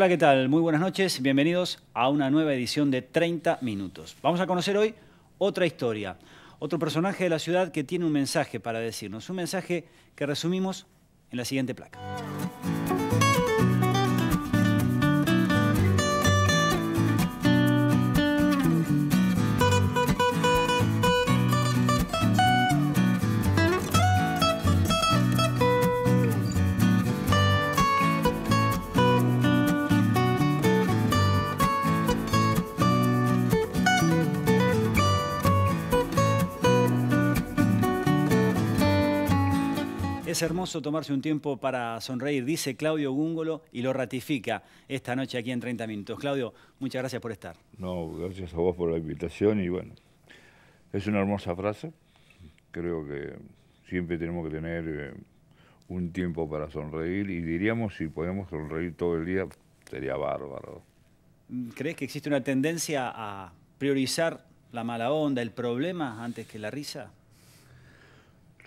Hola, ¿qué tal? Muy buenas noches, bienvenidos a una nueva edición de 30 Minutos. Vamos a conocer hoy otra historia, otro personaje de la ciudad que tiene un mensaje para decirnos, un mensaje que resumimos en la siguiente placa. Es hermoso tomarse un tiempo para sonreír, dice Claudio Gúngolo y lo ratifica esta noche aquí en 30 Minutos. Claudio, muchas gracias por estar. No, gracias a vos por la invitación y bueno, es una hermosa frase. Creo que siempre tenemos que tener eh, un tiempo para sonreír y diríamos si podemos sonreír todo el día sería bárbaro. ¿Crees que existe una tendencia a priorizar la mala onda, el problema antes que la risa?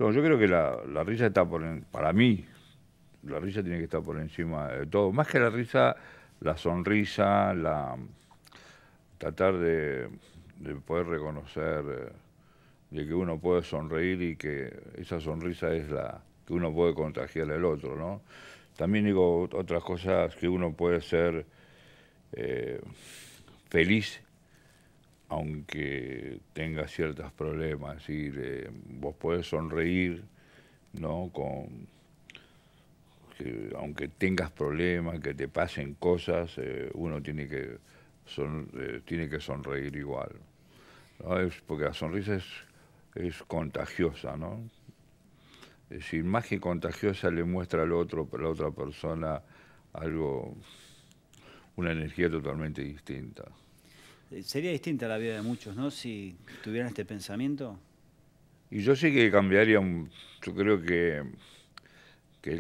yo creo que la, risa está por, para mí, la risa tiene que estar por encima de todo. Más que la risa, la sonrisa, la tratar de, poder reconocer eh, de que uno puede sonreír y que esa sonrisa es la que uno puede contagiar al otro, ¿no? También digo otras cosas que uno puede ser eh, feliz aunque tengas ciertos problemas, y vos podés sonreír, ¿no? Con, aunque tengas problemas, que te pasen cosas, eh, uno tiene que, eh, tiene que sonreír igual. Es, porque la sonrisa es, contagiosa, ¿no? Es decir, más que contagiosa le muestra al otro, a la otra persona algo, una energía totalmente distinta. Sería distinta la vida de muchos, ¿no? Si tuvieran este pensamiento. Y yo sé que cambiaría, yo creo que, que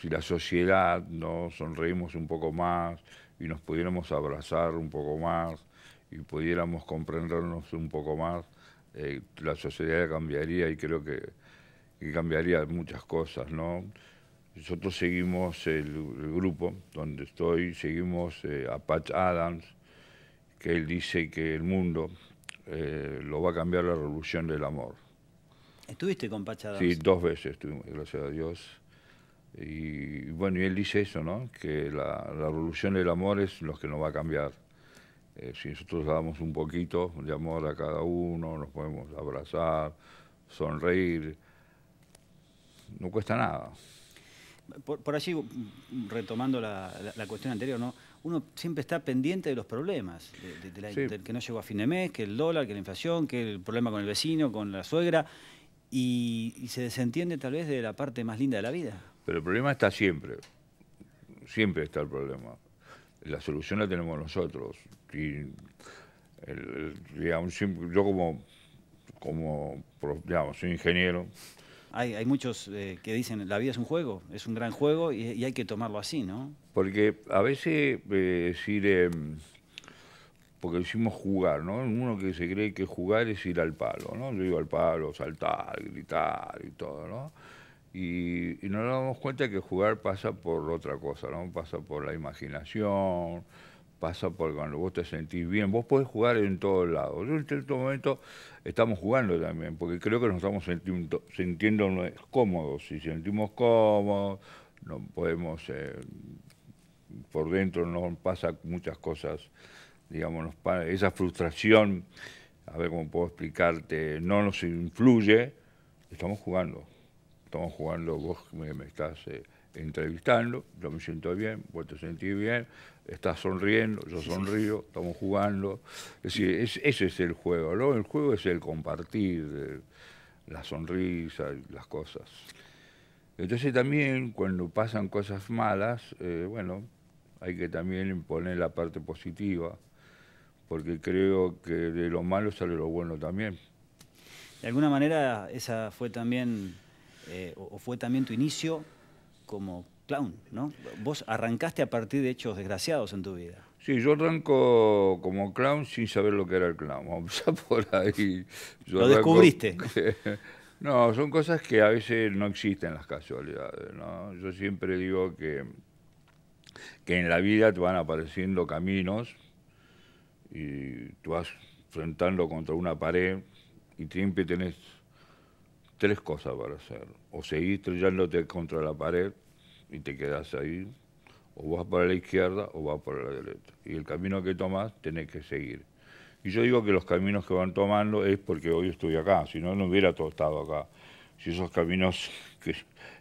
si la sociedad nos sonreímos un poco más y nos pudiéramos abrazar un poco más y pudiéramos comprendernos un poco más, eh, la sociedad cambiaría y creo que, cambiaría muchas cosas, ¿no? Nosotros seguimos el, grupo donde estoy, seguimos eh, a Patch Adams, que él dice que el mundo eh, lo va a cambiar la revolución del amor. ¿Estuviste con Pachadón? Sí, dos veces estuvimos, gracias a Dios. Y bueno, y él dice eso, ¿no? Que la, revolución del amor es lo que nos va a cambiar. Eh, si nosotros damos un poquito de amor a cada uno, nos podemos abrazar, sonreír, no cuesta nada. Por, así allí, retomando la cuestión anterior, ¿no? uno siempre está pendiente de los problemas, del que no llegó a fin de mes, que el dólar, que la inflación, que el problema con el vecino, con la suegra, y, se desentiende tal vez de la parte más linda de la vida. Pero el problema está siempre, siempre está el problema. La solución la tenemos nosotros. Y yo como, como digamos, soy ingeniero, hay, muchos eh, que dicen, la vida es un juego, es un gran juego y, hay que tomarlo así, ¿no? Porque a veces eh, decir, em, porque decimos jugar, ¿no? Uno que se cree que jugar es ir al palo, ¿no? Yo digo al palo, saltar, gritar y todo, ¿no? Y, y no nos damos cuenta que jugar pasa por otra cosa, ¿no? Pasa por la imaginación, pasa por cuando vos te sentís bien. Vos podés jugar en todos lados. Yo en cierto momento estamos jugando también, porque creo que nos estamos sintiendo, cómodos. Si sentimos cómodos, no podemos, eh, por dentro nos pasa muchas cosas, digamos, esa frustración, a ver cómo puedo explicarte, no nos influye. Estamos jugando, estamos jugando, vos me, estás... Eh, entrevistando, yo me siento bien, vos te sentís bien, estás sonriendo, yo sonrío, estamos jugando. Es decir, ese es el juego, ¿no? El juego es el compartir, eh, la sonrisa, las cosas. Entonces también cuando pasan cosas malas, eh, bueno, hay que también poner la parte positiva, porque creo que de lo malo sale lo bueno también. De alguna manera esa fue también, eh, o fue también tu inicio como clown, ¿no? Vos arrancaste a partir de hechos desgraciados en tu vida. Sí, yo arranco como clown sin saber lo que era el clown. O sea, por ahí. lo descubriste. No, son cosas que a veces no existen las casualidades, ¿no? Yo siempre digo que, que en la vida te van apareciendo caminos y tú vas enfrentando contra una pared y siempre tenés tres cosas para hacer. O seguir estrellándote contra la pared y te quedas ahí, o vas para la izquierda o vas para la derecha. Y el camino que tomas tenés que seguir. Y yo digo que los caminos que van tomando es porque hoy estoy acá, si no, no hubiera todo estado acá. Si esos caminos que,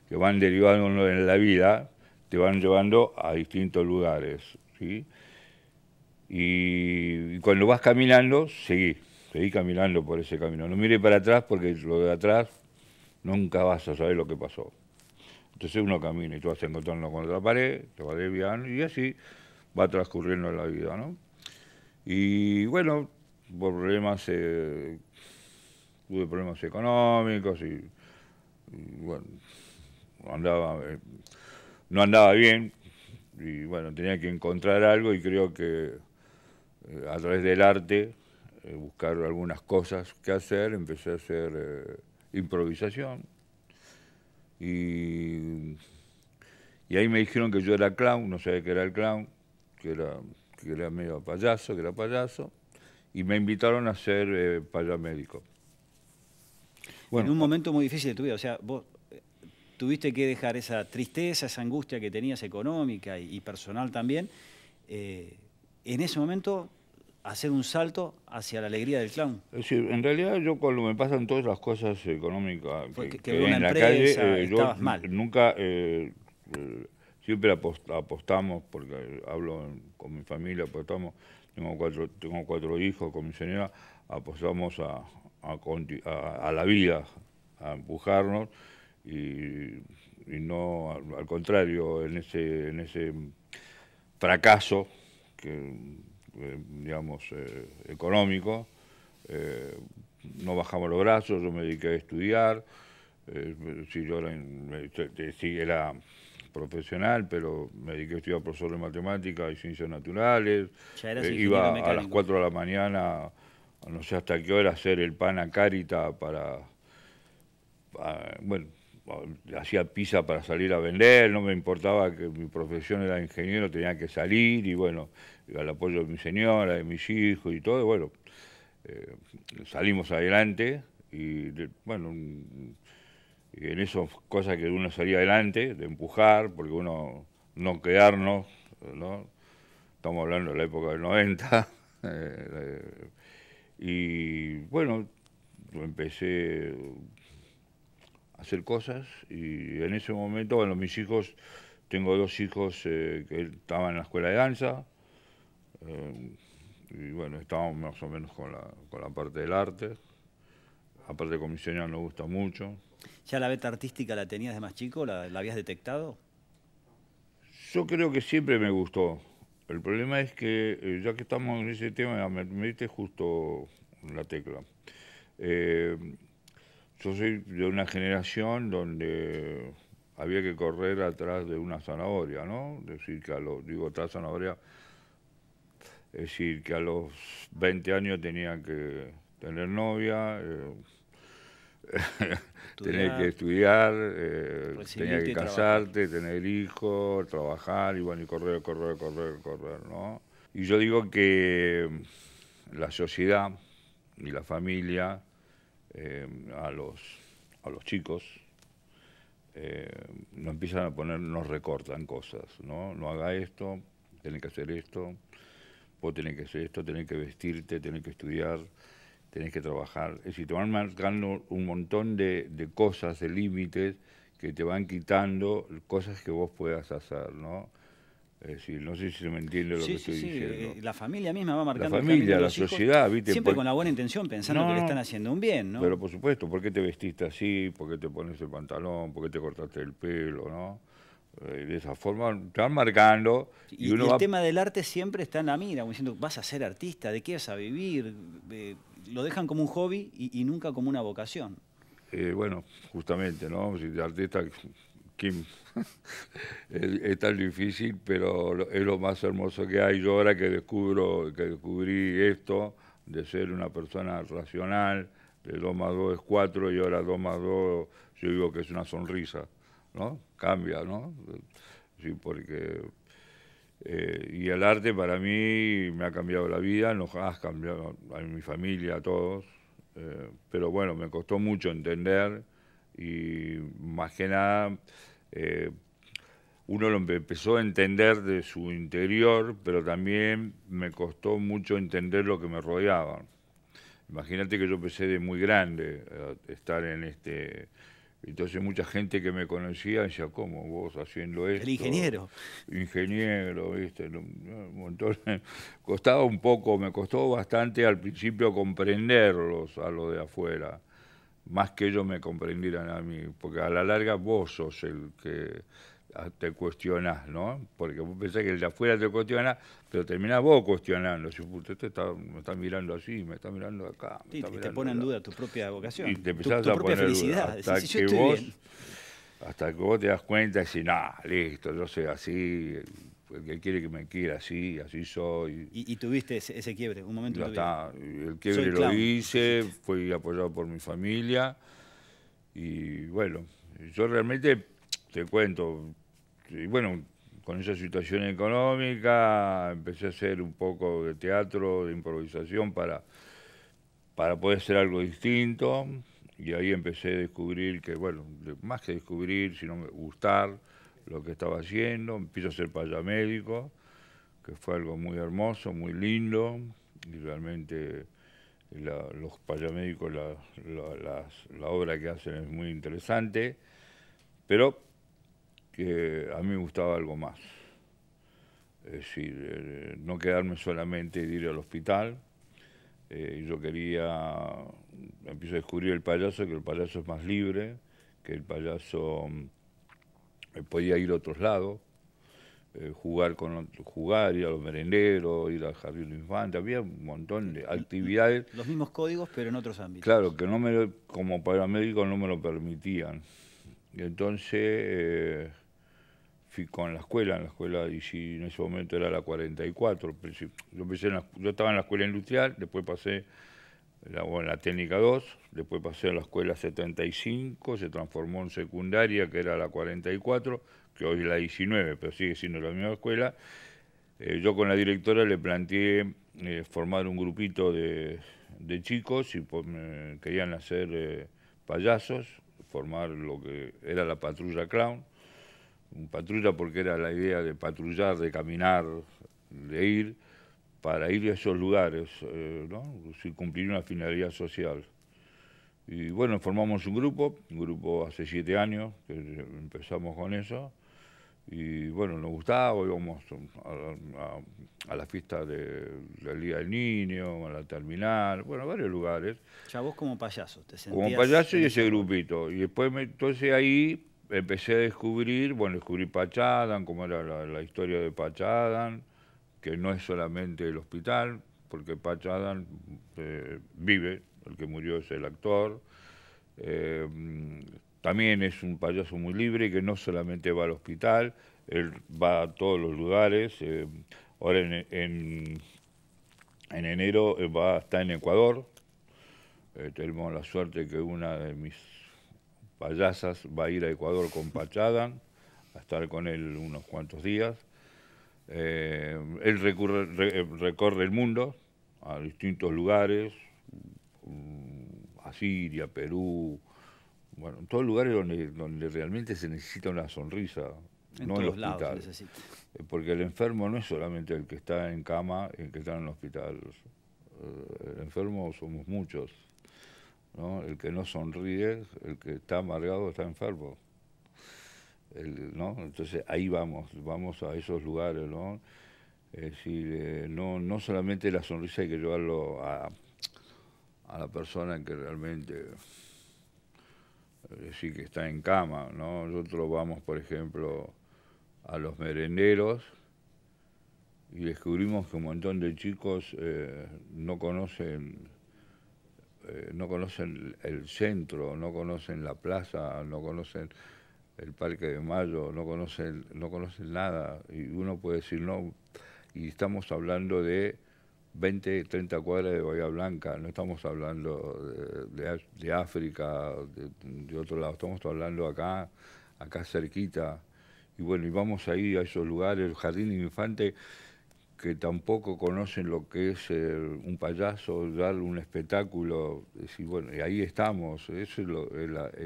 que van derivando en la vida te van llevando a distintos lugares. Y, y cuando vas caminando, seguí, seguí caminando por ese camino. No mire para atrás porque lo de atrás nunca vas a saber lo que pasó. Entonces uno camina y tú vas encontrarlo con otra pared, te va desviando y así va transcurriendo la vida, ¿no? Y bueno, por problemas, eh, tuve problemas económicos y, bueno, andaba, eh, no andaba bien y bueno, tenía que encontrar algo y creo que eh, a través del arte, buscar algunas cosas que hacer, empecé a hacer improvisación y, ahí me dijeron que yo era clown, no sabía que era el clown, que era, era medio payaso, que era payaso, y me invitaron a ser eh, payamédico. en un ah. momento muy difícil de tu vida, o sea, vos eh, tuviste que dejar esa tristeza, esa angustia que tenías económica y, personal también. Eh, en ese momento hacer un salto hacia la alegría del clown. decir, en realidad yo cuando me pasan todas las cosas económicas que, en la calle, eh, nunca, eh, eh, siempre apostamos, porque hablo con mi familia, apostamos, tengo cuatro, tengo cuatro hijos con mi señora, apostamos a, a, la vida, a empujarnos y, no, al contrario, en ese, en ese fracaso que eh, digamos, eh, económico. Eh, no bajamos los brazos, yo me dediqué a estudiar. si yo era, profesional, pero me dediqué a estudiar profesor de matemáticas y ciencias naturales. Ya iba a las 4 de la mañana, no sé hasta qué hora, hacer el pan a carita para, para bueno, Um, hacía pizza para salir a vender, no me importaba que mi profesión era ingeniero, tenía que salir y bueno, al apoyo de mi señora, de mis hijos y todo, bueno, eh, salimos adelante y bueno, en eso cosas que uno salía adelante, de empujar, porque uno no quedarnos, ¿no? estamos hablando de la época del 90, eh, eh, y bueno, empecé hacer cosas y en ese momento, bueno, mis hijos, tengo dos hijos eh, que estaban en la escuela de danza eh, y bueno, estábamos más o menos con la, con la parte del arte, aparte con señora nos gusta mucho. ¿Ya la beta artística la tenías de más chico? ¿La, habías detectado? Yo creo que siempre me gustó. El problema es que, eh, ya que estamos en ese tema, me metiste justo la tecla yo soy de una generación donde había que correr atrás de una zanahoria, ¿no? Decir que a los, digo, atrás zanahoria, es decir, que a los 20 años tenía que tener novia, eh, tenía que estudiar, eh, tenía que casarte, tener hijo, trabajar y bueno, y correr, correr, correr, correr, ¿no? Y yo digo que la sociedad y la familia eh, a, los, chicos, eh, nos empiezan a poner, nos recortan cosas, ¿no? No haga esto, tenés que hacer esto, vos tenés que hacer esto, tenés que vestirte, tenés que estudiar, tenés que trabajar. Es decir, te van marcando un montón de, de cosas, de límites, que te van quitando cosas que vos puedas hacer, ¿no? Es decir, no sé si se me entiende lo que estoy diciendo. Eh, la familia misma va marcando. La familia, la sociedad, ¿viste? Siempre con la buena intención, pensando que le están haciendo un bien, ¿no? Pero por supuesto, ¿por qué te vestiste así? ¿Por qué te pones el pantalón? ¿Por qué te cortaste el pelo? ¿No? Eh, de esa forma te van marcando. Y, el tema del arte siempre está en la mira, como diciendo, vas a ser artista, ¿de qué vas a vivir? Eh, lo dejan como un hobby y, nunca como una vocación. bueno, justamente, ¿no? Si de artista es, tan difícil, pero es lo más hermoso que hay. Yo ahora que descubro, que descubrí esto, de ser una persona racional, de 2 más 2 es 4 y ahora 2 más 2 yo digo que es una sonrisa, ¿no? Cambia, ¿no? Sí, porque... Eh, y el arte para mí me ha cambiado la vida, nos ha cambiado a mi familia, a todos, eh, pero bueno, me costó mucho entender y más que nada eh, uno lo empezó a entender de su interior, pero también me costó mucho entender lo que me rodeaba. Imagínate que yo empecé de muy grande a estar en este... Entonces mucha gente que me conocía decía, ¿cómo vos haciendo esto? El ingeniero. Ingeniero, ¿viste? Costaba un poco, me costó bastante al principio comprenderlos a lo de afuera más que ellos me comprendieran a mí, porque a la larga vos sos el que ah, te cuestionás, ¿no? Porque vos pensás que el de afuera te cuestiona, pero terminás vos cuestionando. Si usted me está mirando así, me está mirando acá. Y te pone en duda tu propia vocación. Y te empezás tu, a poner felicidad. Duda, hasta, que vos, hasta que vos te das cuenta y decís, nah, listo, yo soy así, el que quiere que me quiera así, así soy. ¿Y, tuviste ese, quiebre? ¿Un momento? Ya está, el quiebre lo hice, fui apoyado por mi familia y bueno, yo realmente te cuento, y bueno, con esa situación económica empecé a hacer un poco de teatro, de improvisación para, para poder hacer algo distinto y ahí empecé a descubrir que, bueno, más que descubrir, sino gustar lo que estaba haciendo, empiezo a ser payamédico, que fue algo muy hermoso, muy lindo, y realmente los payamédicos, la, obra que hacen es muy interesante, pero que a mí me gustaba algo más. Es decir, eh, no quedarme solamente y ir al hospital. Eh, yo quería, empiezo a descubrir el payaso, que el payaso es más libre, que el payaso mm, podía ir a otros lados, eh, jugar con jugar, ir a los merenderos, ir al jardín de infantes, había un montón de actividades. Los mismos códigos, pero en otros ámbitos. Claro, que no me como paramédico no me lo permitían. Y entonces eh, fui con la escuela, en la escuela, y si en ese momento era la 44, yo, yo estaba en la escuela industrial, después pasé la, la técnica 2, después pasé a la escuela 75, se transformó en secundaria, que era la 44, que hoy es la 19, pero sigue siendo la misma escuela. Eh, yo con la directora le planteé eh, formar un grupito de, chicos y pues, querían hacer eh, payasos, formar lo que era la patrulla clown. Un patrulla porque era la idea de patrullar, de caminar, de ir para ir a esos lugares, sin eh, ¿no? cumplir una finalidad social. Y bueno, formamos un grupo, un grupo hace siete años que empezamos con eso. Y bueno, nos gustaba, íbamos a, a, a la fiesta de la Liga del Niño, a la terminal, bueno, a varios lugares. Ya vos como payaso, te sentías... Como payaso y ese grupito. Y después, me, entonces ahí empecé a descubrir, bueno, descubrí Pachadan, cómo era la, la historia de Pachadan que no es solamente el hospital, porque Pachadán eh, vive, el que murió es el actor. Eh, también es un payaso muy libre que no solamente va al hospital, él va a todos los lugares. Eh, ahora en, enero va, está en Ecuador. tenemos la suerte que una de mis payasas va a ir a Ecuador con Pachadan a estar con él unos cuantos días. Eh, él eh, recorre el mundo a distintos lugares, mm, a Siria, Perú, bueno, en todos lugares donde, donde realmente se necesita una sonrisa, no en el hospital. Eh, porque el enfermo no es solamente el que está en cama, el que está en el hospital. El enfermo somos muchos. El que no sonríe, el que está amargado, está enfermo. ¿no? Entonces ahí vamos, vamos a esos lugares, ¿no? Es decir, eh, no, no solamente la sonrisa hay que llevarlo a, a la persona que realmente, que está en cama, ¿no? Nosotros vamos, por ejemplo, a los merenderos y descubrimos que un montón de chicos eh, no conocen eh, no conocen el centro, no conocen la plaza, no conocen el Parque de Mayo, no conocen, no nada y uno puede decir no. Y estamos hablando de 20, 30 cuadras de Bahía Blanca, no estamos hablando de, África, de, otro lado, estamos hablando acá, acá cerquita. Y bueno, y vamos ahí a esos lugares, el Jardín Infante que tampoco conocen lo que es un payaso, dar un espectáculo, bueno, y ahí estamos, esa es,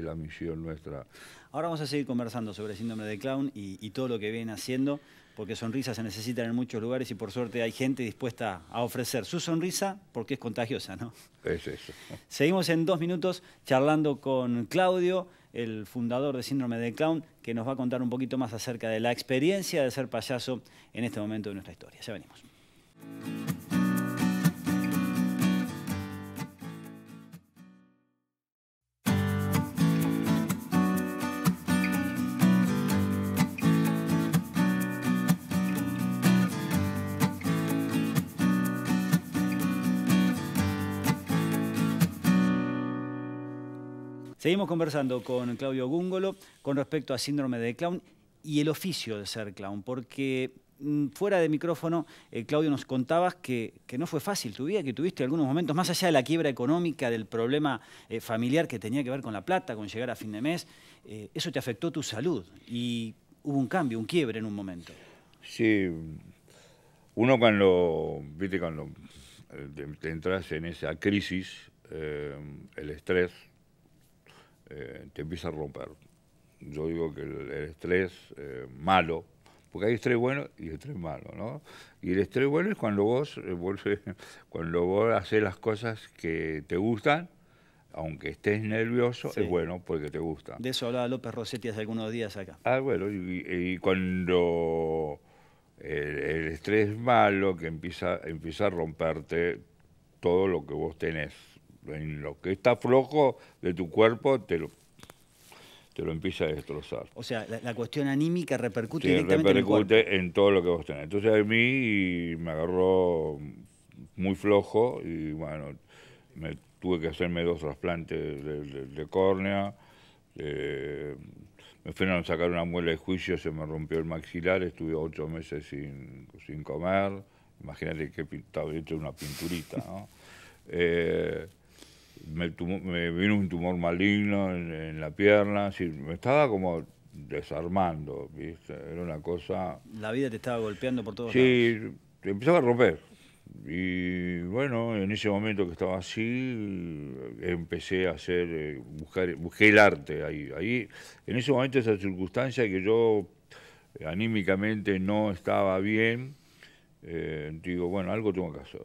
la, misión nuestra. Ahora vamos a seguir conversando sobre el síndrome de clown y, y todo lo que viene haciendo porque sonrisas se necesitan en muchos lugares y por suerte hay gente dispuesta a ofrecer su sonrisa porque es contagiosa, ¿no? Es eso. Seguimos en dos minutos charlando con Claudio, el fundador de Síndrome de Clown, que nos va a contar un poquito más acerca de la experiencia de ser payaso en este momento de nuestra historia. Ya venimos. Seguimos conversando con Claudio Gúngolo con respecto a síndrome de clown y el oficio de ser clown, porque mm, fuera de micrófono, eh, Claudio, nos contabas que, no fue fácil tu vida, que tuviste algunos momentos, más allá de la quiebra económica, del problema eh, familiar que tenía que ver con la plata, con llegar a fin de mes, eh, eso te afectó tu salud y hubo un cambio, un quiebre en un momento. Sí, uno cuando, cuando te entras en esa crisis, el estrés, eh, te empieza a romper. Yo digo que el, estrés eh, malo, porque hay estrés bueno y estrés malo, ¿no? Y el estrés bueno es cuando vos, eh, cuando vos haces las cosas que te gustan, aunque estés nervioso, es bueno porque te gusta. De eso hablaba López Rossetti hace algunos días acá. Ah, bueno, y, cuando el, el, estrés malo que empieza, empieza a romperte todo lo que vos tenés en lo que está flojo de tu cuerpo te lo, te lo empieza a destrozar. O sea, la, cuestión anímica repercute directamente en, todo lo que vos tenés. Entonces a mí me agarró muy flojo y bueno, me tuve que hacerme dos trasplantes de, córnea. Eh, me fueron a sacar una muela de juicio, se me rompió el maxilar, estuve ocho meses sin, sin comer. Imagínate que estaba hecho una pinturita, ¿no? Eh, me, vino un tumor maligno en, la pierna, me estaba como desarmando, Era una cosa... La vida te estaba golpeando por todos lados. Sí, empezaba a romper. Y bueno, en ese momento que estaba así, empecé a hacer, eh, buscar, busqué el arte ahí. ahí. En ese momento, esa circunstancia que yo eh, anímicamente no estaba bien, eh, digo, bueno, algo tengo que hacer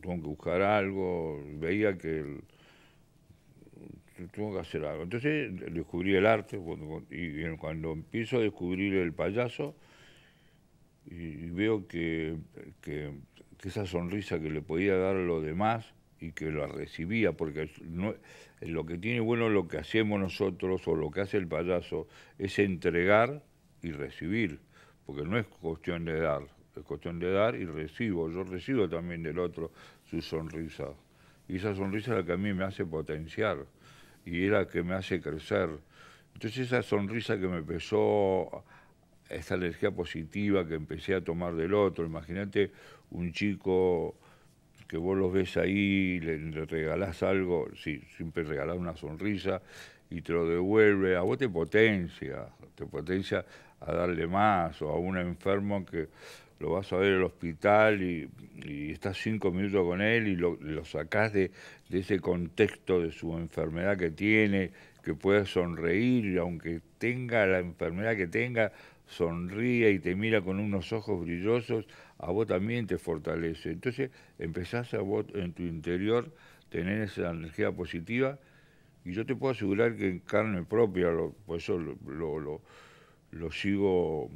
tengo que buscar algo, veía que el, tengo que hacer algo. Entonces descubrí el arte y, cuando empiezo a descubrir el payaso y veo que, esa sonrisa que le podía dar a los demás y que la recibía, porque lo que tiene bueno lo que hacemos nosotros o lo que hace el payaso es entregar y recibir, porque no es cuestión de dar. Es cuestión de dar y recibo. Yo recibo también del otro su sonrisa. Y esa sonrisa es la que a mí me hace potenciar y es la que me hace crecer. Entonces esa sonrisa que me empezó, esa energía positiva que empecé a tomar del otro, imagínate un chico que vos lo ves ahí, le, le regalás algo, sí, siempre regalás una sonrisa y te lo devuelve, a vos te potencia, te potencia a darle más o a un enfermo que lo vas a ver el hospital y, estás cinco minutos con él y lo, sacás de, ese contexto de su enfermedad que tiene, que pueda sonreír, y aunque tenga la enfermedad que tenga, sonríe y te mira con unos ojos brillosos, a vos también te fortalece. Entonces empezás a vos en tu interior tener esa energía positiva y yo te puedo asegurar que en carne propia, por eso lo, lo sigo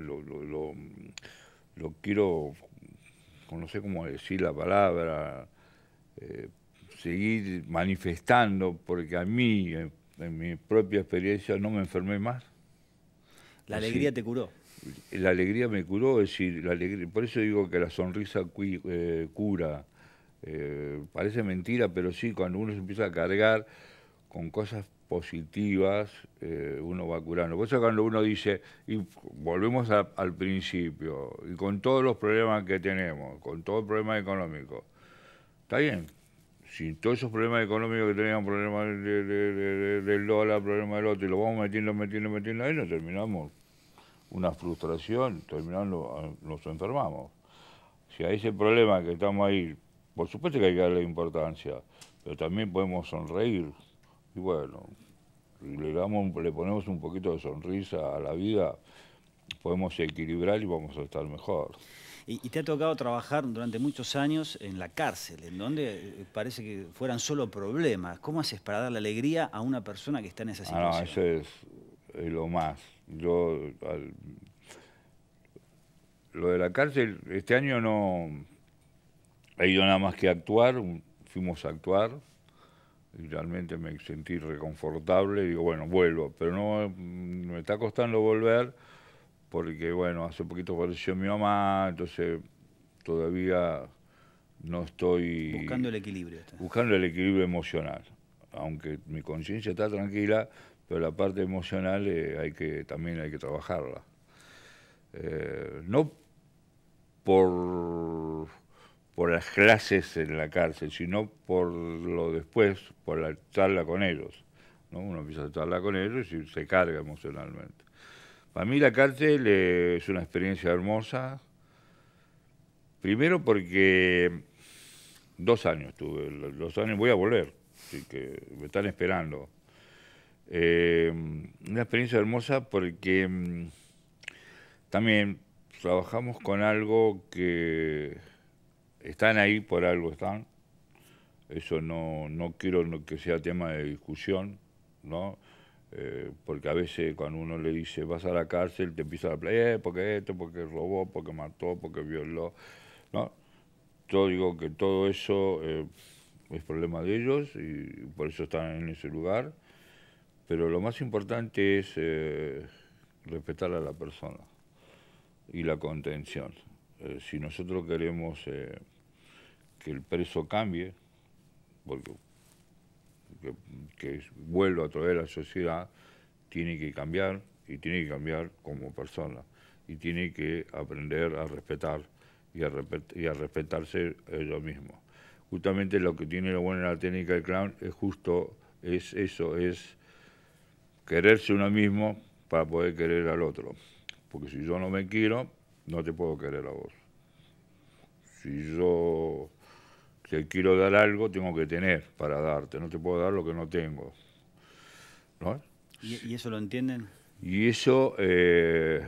lo, lo, lo, quiero, no sé cómo decir la palabra, eh, seguir manifestando, porque a mí, en, mi propia experiencia, no me enfermé más. La alegría te curó. La alegría me curó, es decir, la alegría, por eso digo que la sonrisa eh, cura. Eh, parece mentira, pero sí, cuando uno se empieza a cargar con cosas positivas, eh, uno va curando. Por eso cuando uno dice, y volvemos al principio, y con todos los problemas que tenemos, con todo el problema económico, está bien, si todos esos problemas económicos que tenían, problemas del dólar, problemas del otro, y lo vamos metiendo, metiendo, metiendo, ahí no terminamos una frustración, terminando, ah, nos enfermamos. Si a ese problema que estamos ahí, por supuesto que hay que darle importancia, pero también podemos sonreír y bueno, le, damos, le ponemos un poquito de sonrisa a la vida, podemos equilibrar y vamos a estar mejor. Y, te ha tocado trabajar durante muchos años en la cárcel, en donde eh, parece que fueran solo problemas. ¿Cómo haces para darle alegría a una persona que está en esa ah, situación? no, eso es, lo más. Yo, lo de la cárcel, este año no he ido nada más que a actuar, fuimos a actuar, realmente me sentí reconfortable. Y digo, bueno, vuelvo, pero no mm, me está costando volver porque, bueno, hace poquito falleció mi mamá, entonces todavía no estoy... Buscando el equilibrio. Buscando el equilibrio emocional. Aunque mi conciencia está tranquila, pero la parte emocional eh, hay que, también hay que trabajarla. Eh, no por por las clases en la cárcel, sino por lo después, por la charla con ellos. Uno empieza a charlar con ellos y se carga emocionalmente. Para mí la cárcel eh, es una experiencia hermosa, primero porque dos años tuve, dos años voy a volver, así que me están esperando. Eh, una experiencia hermosa porque mm, también trabajamos con algo que están ahí, por algo están. Eso no, no quiero que sea tema de discusión, ¿no? Eh, porque a veces cuando uno le dice vas a la cárcel, te empieza a hablar, eh, porque esto, porque robó, porque mató, porque violó. ¿no? Yo digo que todo eso eh, es problema de ellos y por eso están en ese lugar. Pero lo más importante es respetar a la persona y la contención. si nosotros queremos que el preso cambie, porque que, vuelva a traer de la sociedad, tiene que cambiar y tiene que cambiar como persona y tiene que aprender a respetar y a, respetarse y a respetarse ellos mismos. Justamente lo que tiene lo bueno en la técnica del clown es justo es eso, es quererse uno mismo para poder querer al otro. Porque si yo no me quiero, no te puedo querer a vos. Si yo te quiero dar algo, tengo que tener para darte, no te puedo dar lo que no tengo. ¿No? ¿Y, eso lo entienden? Y eso eh,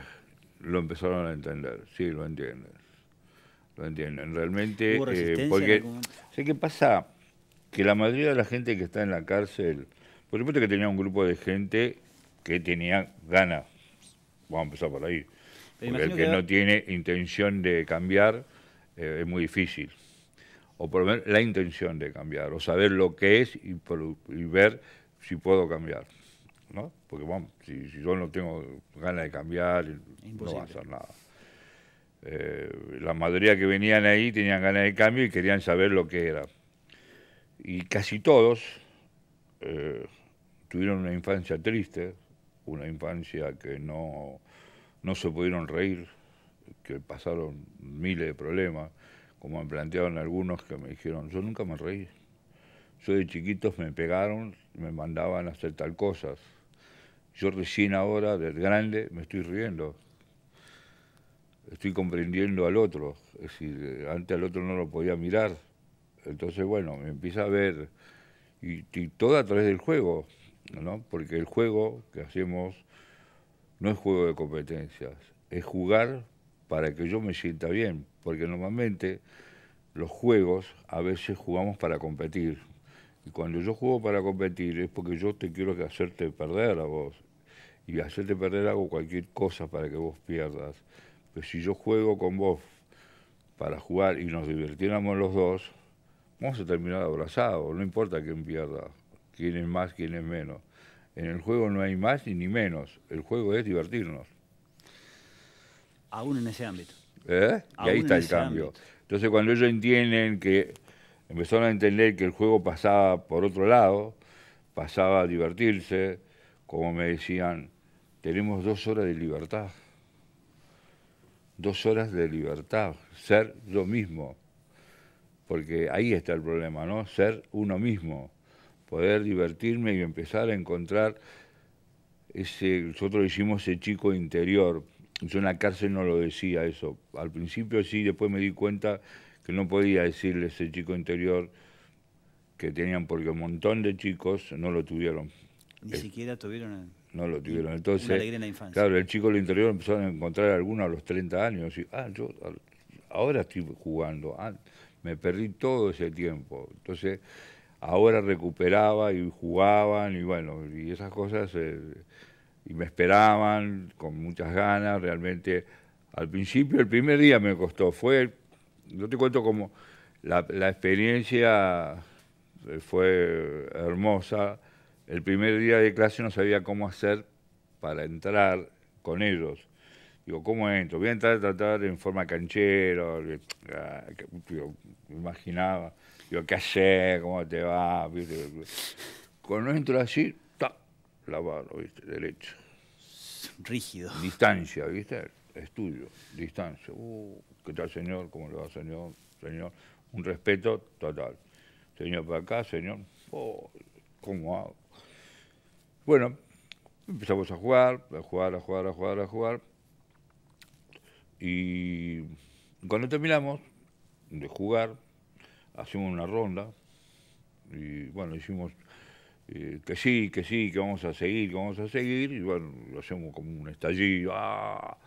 lo empezaron a entender, sí, lo entienden. Lo entienden, realmente. Eh, porque, sé qué pasa? Que la mayoría de la gente que está en la cárcel, por supuesto que tenía un grupo de gente que tenía ganas, vamos a empezar por ahí. el que, no tiene intención de cambiar eh, es muy difícil o por lo menos la intención de cambiar, o saber lo que es y, ver si puedo cambiar. ¿no? Porque bueno, si, yo no tengo ganas de cambiar, no va a hacer nada. Eh, la mayoría que venían ahí tenían ganas de cambio y querían saber lo que era. Y casi todos eh, tuvieron una infancia triste, una infancia que no, no se pudieron reír, que pasaron miles de problemas como me plantearon algunos que me dijeron, yo nunca me reí. Yo de chiquitos me pegaron, me mandaban a hacer tal cosas. Yo recién ahora, del grande, me estoy riendo. Estoy comprendiendo al otro. Es decir, antes al otro no lo podía mirar. Entonces, bueno, me empieza a ver. Y, y todo a través del juego, ¿no? Porque el juego que hacemos no es juego de competencias, es jugar para que yo me sienta bien, porque normalmente los juegos a veces jugamos para competir. Y cuando yo juego para competir es porque yo te quiero hacerte perder a vos. Y hacerte perder hago cualquier cosa para que vos pierdas. Pero si yo juego con vos para jugar y nos divirtiéramos los dos, vamos a terminar abrazados, no importa quién pierda, quién es más, quién es menos. En el juego no hay más ni menos, el juego es divertirnos. Aún en ese ámbito. ¿Eh? Y ahí está el cambio. Entonces, cuando ellos entienden que empezaron a entender que el juego pasaba por otro lado, pasaba a divertirse, como me decían, tenemos dos horas de libertad. Dos horas de libertad, ser yo mismo. Porque ahí está el problema, ¿no? Ser uno mismo. Poder divertirme y empezar a encontrar ese, nosotros hicimos, ese chico interior, yo en la cárcel no lo decía eso. Al principio sí, después me di cuenta que no podía decirle a ese chico interior que tenían, porque un montón de chicos no lo tuvieron. Ni siquiera tuvieron. No lo tuvieron. Entonces, claro, el chico del interior empezó a encontrar algunos a los 30 años. Y, ah, yo ahora estoy jugando. Ah, me perdí todo ese tiempo. Entonces, ahora recuperaba y jugaban y bueno, y esas cosas. Eh, y me esperaban con muchas ganas, realmente al principio, el primer día me costó, fue, yo te cuento cómo la, experiencia eh, fue hermosa, el primer día de clase no sabía cómo hacer para entrar con ellos. Digo, ¿cómo entro? Voy a entrar a tratar en forma canchero, ah, me imaginaba, digo, ¿qué hacer? ¿Cómo te va? Cuando entro así, lavar, ¿viste? Derecho. Rígido. Distancia, ¿viste? Estudio, distancia. Uh, ¿Qué tal, señor? ¿Cómo le va, señor? Señor, un respeto total. Señor para acá, señor, oh, ¿cómo hago? Bueno, empezamos a jugar, a jugar, a jugar, a jugar, a jugar. Y cuando terminamos de jugar, hacemos una ronda. Y bueno, hicimos eh, que sí, que sí, que vamos a seguir, que vamos a seguir, y bueno, lo hacemos como un estallido, ah,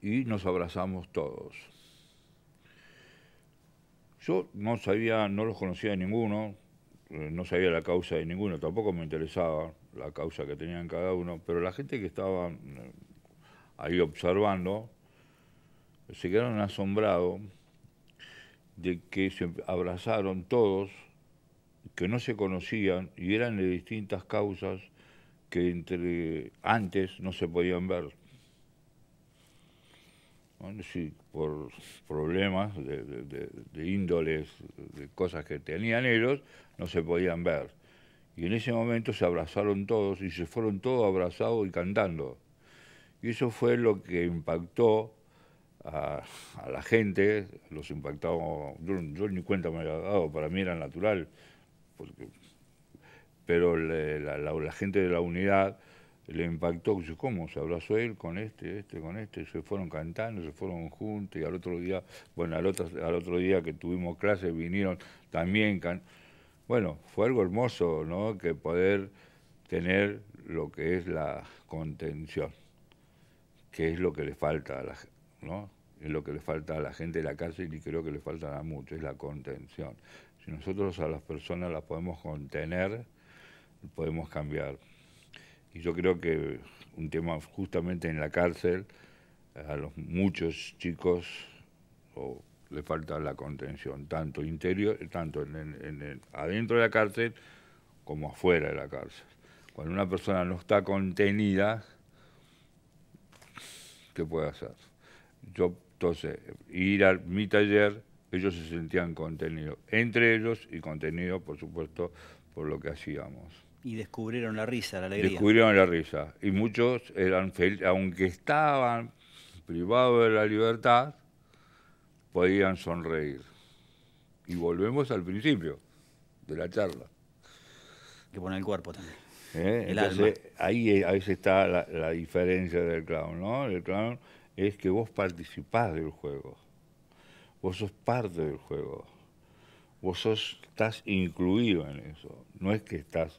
y nos abrazamos todos. Yo no sabía, no los conocía a ninguno, eh, no sabía la causa de ninguno, tampoco me interesaba la causa que tenían cada uno, pero la gente que estaba eh, ahí observando se quedaron asombrados de que se abrazaron todos que no se conocían y eran de distintas causas que entre antes no se podían ver. por problemas de, índoles, de cosas que tenían ellos, no se podían ver. Y en ese momento se abrazaron todos y se fueron todos abrazados y cantando. Y eso fue lo que impactó a, la gente, los impactó, yo, yo ni cuenta me había dado, para mí era natural pero la, gente de la unidad le impactó, ¿cómo? Se abrazó él con este, este, con este, se fueron cantando, se fueron juntos, y al otro día, bueno, al otro, día que tuvimos clases vinieron también. Bueno, fue algo hermoso, ¿no? Que poder tener lo que es la contención, que es lo que le falta a la gente, ¿no? es lo que le falta a la gente de la cárcel y creo que le falta a mucho, es la contención. Si nosotros a las personas las podemos contener, podemos cambiar. Y yo creo que un tema justamente en la cárcel, a los muchos chicos le falta la contención, tanto interior, tanto adentro de la cárcel como afuera de la cárcel. Cuando una persona no está contenida, ¿qué puede hacer? Yo entonces, ir a mi taller, ellos se sentían contenidos, entre ellos y contenidos, por supuesto, por lo que hacíamos. Y descubrieron la risa, la alegría. Descubrieron la risa. Y muchos eran felices, aunque estaban privados de la libertad, podían sonreír. Y volvemos al principio de la charla. Que pone el cuerpo también. ¿Eh? El ahí eh, a está la, diferencia del clown, ¿no? clown es que vos participás del juego, vos sos parte del juego, vos sos, estás incluido en eso, no es que estás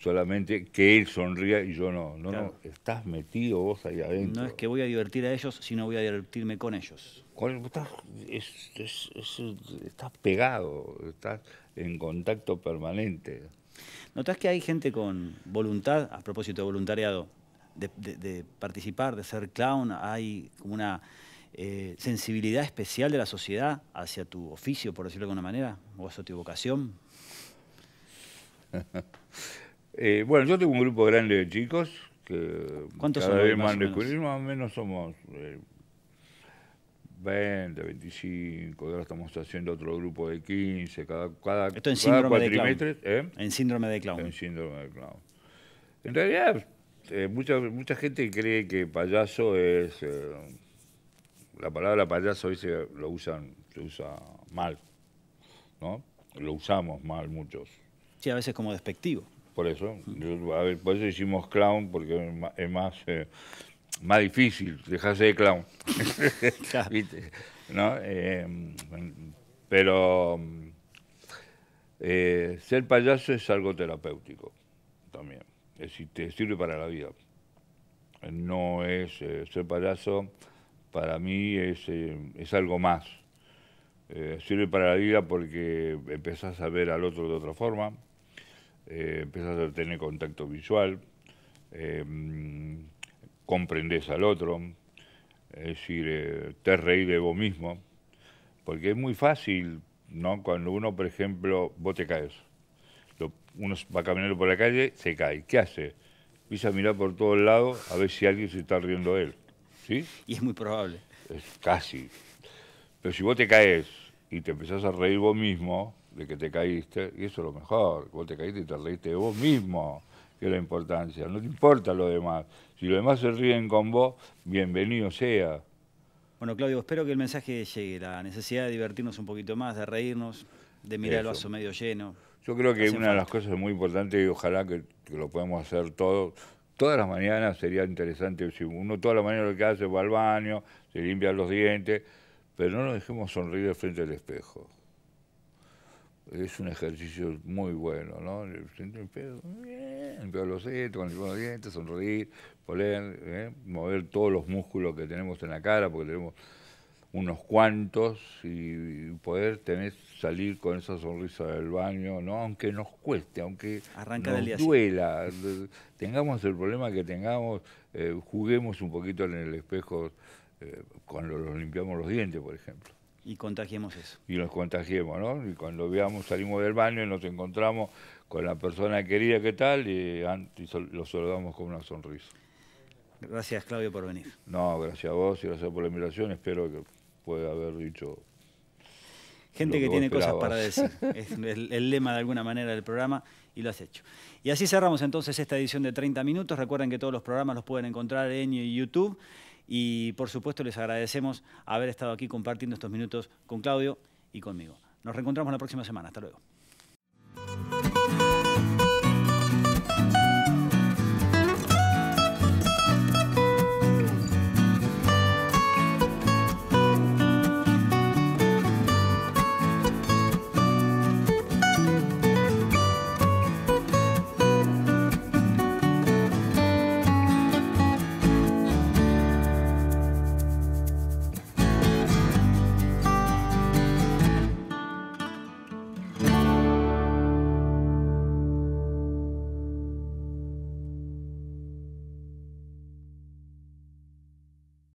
solamente que él sonría y yo no, no, no, estás metido vos ahí adentro. No es que voy a divertir a ellos, sino voy a divertirme con ellos. ¿Cuál estás, estás pegado, estás en contacto permanente. ¿Notas que hay gente con voluntad, a propósito de voluntariado, de, participar, de ser clown, hay una eh, sensibilidad especial de la sociedad hacia tu oficio, por decirlo de alguna manera, o hacia tu vocación? Eh, bueno, yo tengo un grupo grande de chicos que ¿Cuántos son más, o menos somos eh, 20, 25, ahora estamos haciendo otro grupo de 15, cada, cada, Esto en síndrome De clown. ¿eh? En síndrome de clown. En síndrome de clown. En realidad este, mucha, mucha gente cree que payaso es. Eh, la palabra payaso a veces lo usan, se usa mal, ¿no? Lo usamos mal muchos. Sí, a veces como despectivo. Por eso, por eso decimos clown, porque es más, eh, más difícil dejarse de clown. ¿No? Eh, pero ser payaso es algo terapéutico también. Eh, si te sirve para la vida. No es eh, ser payaso, para mí es, eh, algo más. sirve para la vida porque empezás a ver al otro de otra forma, empezás a tener contacto visual, comprendes al otro, es decir, te reí de vos mismo, porque es muy fácil, ¿no? Cuando uno, por ejemplo, vos te caes uno va caminando por la calle, se cae. ¿Qué hace? Empieza a mirar por todos lados a ver si alguien se está riendo de él. ¿Sí? Y es muy probable. Es casi. Pero si vos te caes y te empezás a reír vos mismo de que te caíste, y eso es lo mejor, vos te caíste y te reíste de vos mismo, que es la importancia. No te importa lo demás. Si los demás se ríen con vos, bienvenido sea. Bueno, Claudio, espero que el mensaje llegue, la necesidad de divertirnos un poquito más, de reírnos, de mirar el vaso medio lleno. Yo creo que una de las cosas muy importantes, y ojalá que, lo podamos hacer todos, todas las mañanas sería interesante, si uno toda la mañanas lo que hace va al baño, se limpia los dientes, pero no nos dejemos sonreír frente al espejo. Es un ejercicio muy bueno, ¿no? Frente al espejo, limpiar los dientes, con dientes, sonreír, poner, ¿eh? mover todos los músculos que tenemos en la cara, porque tenemos unos cuantos, y poder tener salir con esa sonrisa del baño, ¿no? aunque nos cueste, aunque nos duela, tengamos el problema que tengamos, eh, juguemos un poquito en el espejo eh, cuando nos limpiamos los dientes, por ejemplo. Y contagiemos eso. Y nos contagiemos, ¿no? Y cuando veamos, salimos del baño y nos encontramos con la persona querida ¿qué tal y, y lo saludamos con una sonrisa. Gracias, Claudio, por venir. No, gracias a vos y gracias por la invitación. Espero que pueda haber dicho Gente que, tiene cosas para decir. Es el, el, lema de alguna manera del programa y lo has hecho. Y así cerramos entonces esta edición de 30 minutos. Recuerden que todos los programas los pueden encontrar en YouTube. Y por supuesto les agradecemos haber estado aquí compartiendo estos minutos con Claudio y conmigo. Nos reencontramos la próxima semana. Hasta luego.